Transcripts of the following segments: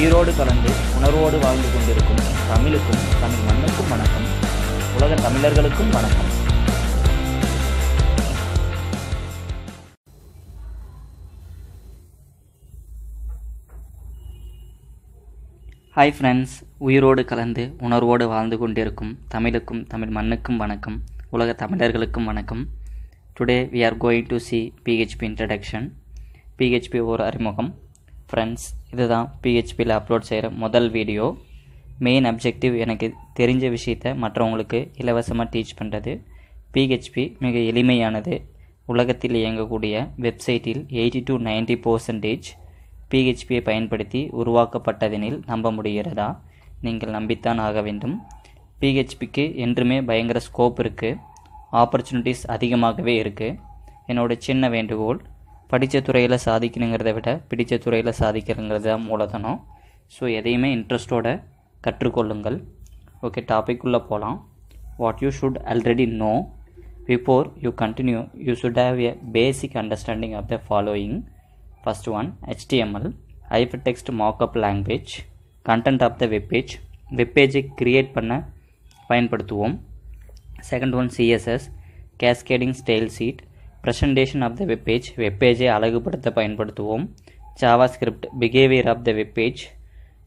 உயிரோடு கலந்து உணர்வோடு வாழ்ந்து கொண்டிருக்கும் தமிழுக்கும் தமிழ் மண்ணுக்கும் வணக்கம் உலக தமிழர்களுக்கும் வணக்கம் ஹாய் ஃப்ரெண்ட்ஸ் உயிரோடு கலந்து உணர்வோடு வாழ்ந்து கொண்டிருக்கும் தமிழுக்கும் தமிழ் மண்ணுக்கும் வணக்கம் உலக தமிழர்களுக்கும் வணக்கம் today we are going to see PHP introduction PHP ஒரு அறிமுகம் ஃப்ரெண்ட்ஸ் இதுதான் பிஹெச்பியில் அப்லோட் செய்கிற முதல் வீடியோ மெயின் அப்ஜெக்டிவ் எனக்கு தெரிஞ்ச விஷயத்தை மற்றவங்களுக்கு இலவசமாக டீச் பண்ணுறது பிஹெச்பி மிக எளிமையானது உலகத்தில் இயங்கக்கூடிய வெப்சைட்டில் எயிட்டி டு நைன்டி பர்சன்டேஜ் பிஹெச்பியை பயன்படுத்தி உருவாக்கப்பட்டதெனில் நம்ப முடிகிறதா நீங்கள் நம்பித்தான் ஆக வேண்டும் பிஹெச்பிக்கு என்றுமே பயங்கர ஸ்கோப் இருக்குது ஆப்பர்ச்சுனிட்டிஸ் அதிகமாகவே இருக்குது என்னோட சின்ன வேண்டுகோள் படித்த துறையில் சாதிக்கணுங்கிறத விட பிடித்த துறையில் சாதிக்கிறங்கிறது தான் மூலதனம் ஸோ எதையுமே இன்ட்ரெஸ்ட்டோட கற்றுக்கொள்ளுங்கள் ஓகே உள்ளே போகலாம் what you should already know before you continue you should have a basic understanding of the following first one HTML hyper text markup language content of the webpage வெப்பேஜை க்ரியேட் பண்ண பயன்படுத்துவோம் second one CSS cascading style sheet presentation of the webpage வெப்பேஜை அழகுபடுத்த பயன்படுத்துவோம் Java script behaviour of the webpage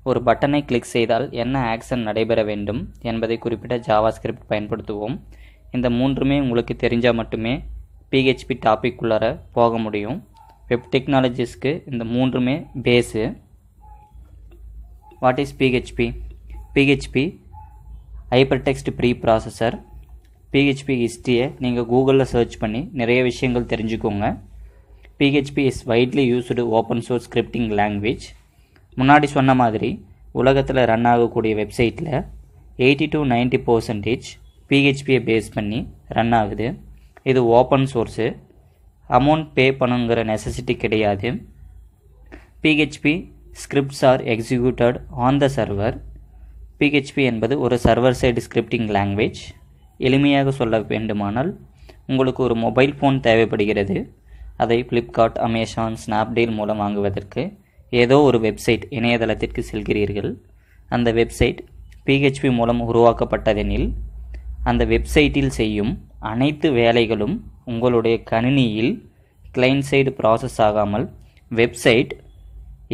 ஒரு பட்டனை click செய்தால் என்ன ஆக்ஷன் நடைபெற வேண்டும் என்பதை குறிப்பிட்ட ஜாவா ஸ்கிரிப்ட் பயன்படுத்துவோம் இந்த மூன்றுமே உங்களுக்கு தெரிஞ்சால் மட்டுமே பிஹெச்பி டாபிக் உள்ளார போக முடியும் வெப் டெக்னாலஜிஸ்க்கு இந்த மூன்றுமே base what is PHP PHP hyper text pre processor PHP ஹிஸ்ட்ரியை நீங்கள் கூகுளில் சர்ச் பண்ணி நிறைய விஷயங்கள் தெரிஞ்சுக்கோங்க PHP is widely used open source scripting language முன்னாடி சொன்ன மாதிரி உலகத்தில் ரன் ஆகக்கூடிய வெப்சைட்டில் எயிட்டி டு நைன்ட்டி பர்சன்டேஜ் பிஹெச்பியை பேஸ் பண்ணி ரன் ஆகுது இது ஓப்பன் சோர்ஸு அமௌண்ட் பே பண்ணுங்கிற நெசசிட்டி கிடையாது PHP scripts are executed on the server PHP என்பது ஒரு சர்வர் சைடு ஸ்கிரிப்டிங் லாங்குவேஜ் எளிமையாக சொல்ல வேண்டுமானால் உங்களுக்கு ஒரு மொபைல் ஃபோன் தேவைப்படுகிறது அதை ஃப்ளிப்கார்ட் அமேசான் ஸ்னாப்டீல் மூலம் வாங்குவதற்கு ஏதோ ஒரு வெப்சைட் இணையதளத்திற்கு செல்கிறீர்கள் அந்த வெப்சைட் பிஹெச்பி மூலம் உருவாக்கப்பட்டதெனில் அந்த வெப்சைட்டில் செய்யும் அனைத்து வேலைகளும் உங்களுடைய கணினியில் கிளைண்ட் சைடு ப்ராசஸ் ஆகாமல் வெப்சைட்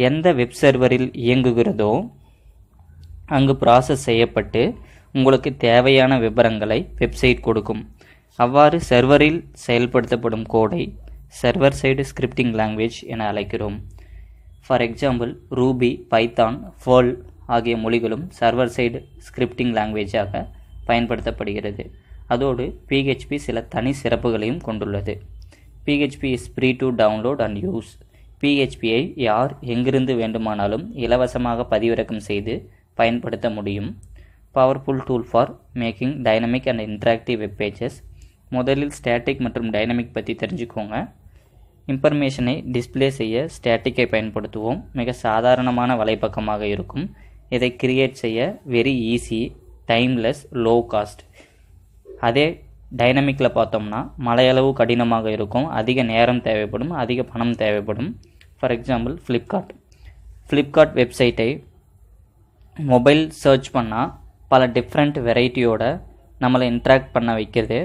எந்த வெப் சர்வரில் இயங்குகிறதோ அங்கு ப்ராசஸ் செய்யப்பட்டு உங்களுக்கு தேவையான விவரங்களை வெப்சைட் கொடுக்கும் அவ்வாறு சர்வரில் செயல்படுத்தப்படும் கோடை சர்வர் சைடு ஸ்கிரிப்டிங் லாங்குவேஜ் என அழைக்கிறோம் ஃபார் எக்ஸாம்பிள் ரூபி பைத்தான் ஃபோல் ஆகிய மொழிகளும் சர்வர் சைடு ஸ்கிரிப்டிங் லாங்குவேஜாக பயன்படுத்தப்படுகிறது அதோடு பிஹெச்பி சில தனி சிறப்புகளையும் கொண்டுள்ளது PHP is free to download and use பிஹெச்பியை யார் எங்கிருந்து வேண்டுமானாலும் இலவசமாக பதிவிறக்கம் செய்து பயன்படுத்த முடியும் powerful tool for making dynamic and interactive web pages முதலில் ஸ்டாட்டிக் மற்றும் டைனமிக் பற்றி தெரிஞ்சுக்கோங்க இன்ஃபர்மேஷனை டிஸ்பிளே செய்ய ஸ்டாட்டிக்கை பயன்படுத்துவோம் மிக சாதாரணமான வலைப்பக்கமாக இருக்கும் இதை கிரியேட் செய்ய very easy timeless low cost அதே டைனமிக்கில் பார்த்தோம்னா மலையளவு கடினமாக இருக்கும் அதிக நேரம் தேவைப்படும் அதிக பணம் தேவைப்படும் ஃபார் எக்ஸாம்பிள் ஃப்ளிப்கார்ட் ஃப்ளிப்கார்ட் வெப்சைட்டை மொபைல் சர்ச் பண்ணால் பல டிஃப்ரெண்ட் வெரைட்டியோட நம்மளை இன்ட்ராக்ட் பண்ண வைக்கிறது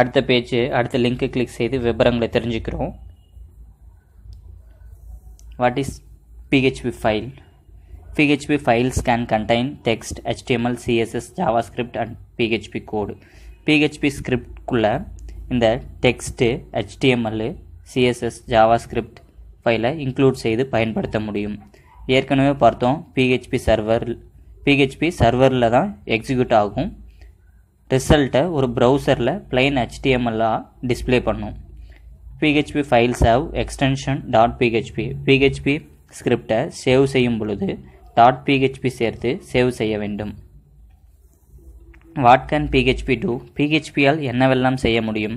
அடுத்த பேஜு அடுத்த லிங்க்கு கிளிக் செய்து விபரங்களை தெரிஞ்சுக்கிறோம் what is PHP file PHP files can contain text HTML CSS Java script and PHP code PHP ஸ்கிரிப்டுக்குள்ளே இந்த text HTML CSS Java script ஃபைலை இன்க்ளூட் செய்து பயன்படுத்த முடியும் ஏற்கனவே பார்த்தோம் பிஹெச்பி சர்வர் பிஹெச்பி சர்வரில் தான் எக்ஸிக்யூட் ஆகும் ரிசல்ட்டை ஒரு ப்ரௌசரில் பிளைன் ஹெச்டிஎம்எல்லாக டிஸ்பிளே பண்ணும் PHP files have extension dot PHP PHP ஸ்கிரிப்டை சேவ் செய்யும் பொழுது டாட் பிஹெச்பி சேர்த்து சேவ் செய்ய வேண்டும் வாட் கேன் பிஹெச்பி டூ பிஹெச்பியால் என்னவெல்லாம் செய்ய முடியும்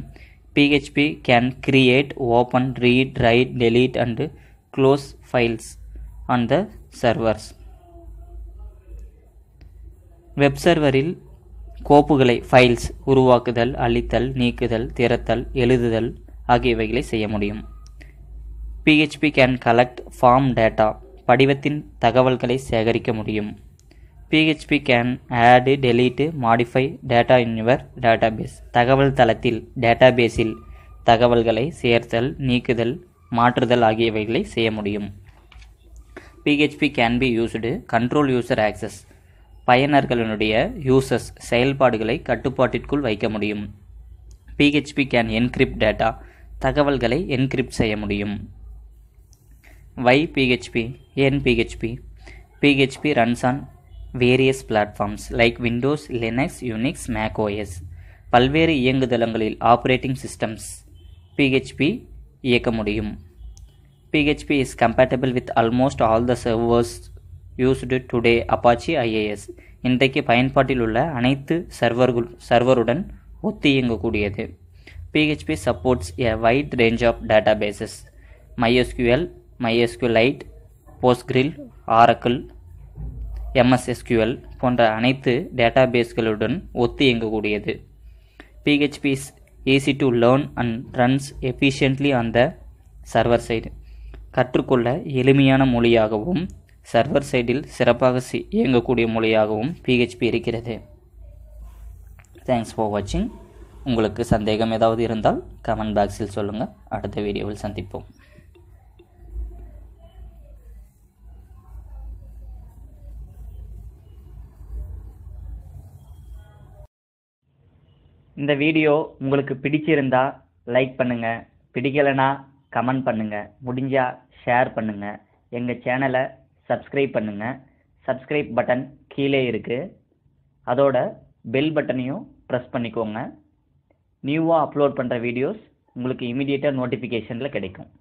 PHP can create open read write delete and close files on the servers web சர்வரில் கோப்புகளை ஃபைல்ஸ் உருவாக்குதல் அழித்தல் நீக்குதல் திறத்தல் எழுதுதல் ஆகியவைகளை செய்ய முடியும் PHP can collect form data படிவத்தின் தகவல்களை சேகரிக்க முடியும் PHP can add delete modify data in your database தகவல் தளத்தில் டேட்டாபேஸில் தகவல்களை சேர்த்தல் நீக்குதல் மாற்றுதல் ஆகியவைகளை செய்ய முடியும் PHP can be used control user access பயனர்களினுடைய யூசஸ் செயல்பாடுகளை கட்டுப்பாட்டிற்குள் வைக்க முடியும் பிஹெச்பி கேன் என்கிரிப்ட் டேட்டா தகவல்களை என்கிரிப்ட் செய்ய முடியும் வை பிஹெச்பி என் PHP PHP runs on various platforms like Windows Linux Unix macOS பல்வேறு இயங்குதளங்களில் ஆப்ரேட்டிங் சிஸ்டம்ஸ் பிஹெச்பி இயக்க முடியும் PHP is compatible with almost all the servers used today Apache IIS இன்றைக்கு பயன்பாட்டில் உள்ள அனைத்து சர்வர்கள் சர்வருடன் ஒத்தி இயங்கக்கூடியது PHP supports a wide range of data databases MySQL my SQLite PostgreSQL Oracle MSSQL போன்ற அனைத்து டேட்டா பேஸ்களுடன் ஒத்து இயங்கக்கூடியது PHP is easy to learn and runs efficiently on the server side கற்றுக்கொள்ள எளிமையான மொழியாகவும் சர்வர் சைடில் சிறப்பாக இயங்கக்கூடிய மொழியாகவும் பிஹெச்பி இருக்கிறது தேங்க்ஸ் ஃபார் வாட்சிங் உங்களுக்கு சந்தேகம் ஏதாவது இருந்தால் கமெண்ட் பாக்ஸில் சொல்லுங்கள் அடுத்த வீடியோவில் சந்திப்போம் இந்த வீடியோ உங்களுக்கு பிடிச்சிருந்தா லைக் பண்ணுங்கள் பிடிக்கலைன்னா கமெண்ட் பண்ணுங்கள் முடிஞ்சால் ஷேர் பண்ணுங்கள் எங்கள் சேனலை சப்ஸ்கிரைப் பண்ணுங்கள் சப்ஸ்கிரைப் பட்டன் கீழே இருக்குது அதோட பெல் பட்டனையும் ப்ரெஸ் பண்ணிக்கோங்க நியூவாக அப்லோட் பண்ணுற வீடியோஸ் உங்களுக்கு இமீடியட்டாக நோட்டிஃபிகேஷனில் கிடைக்கும்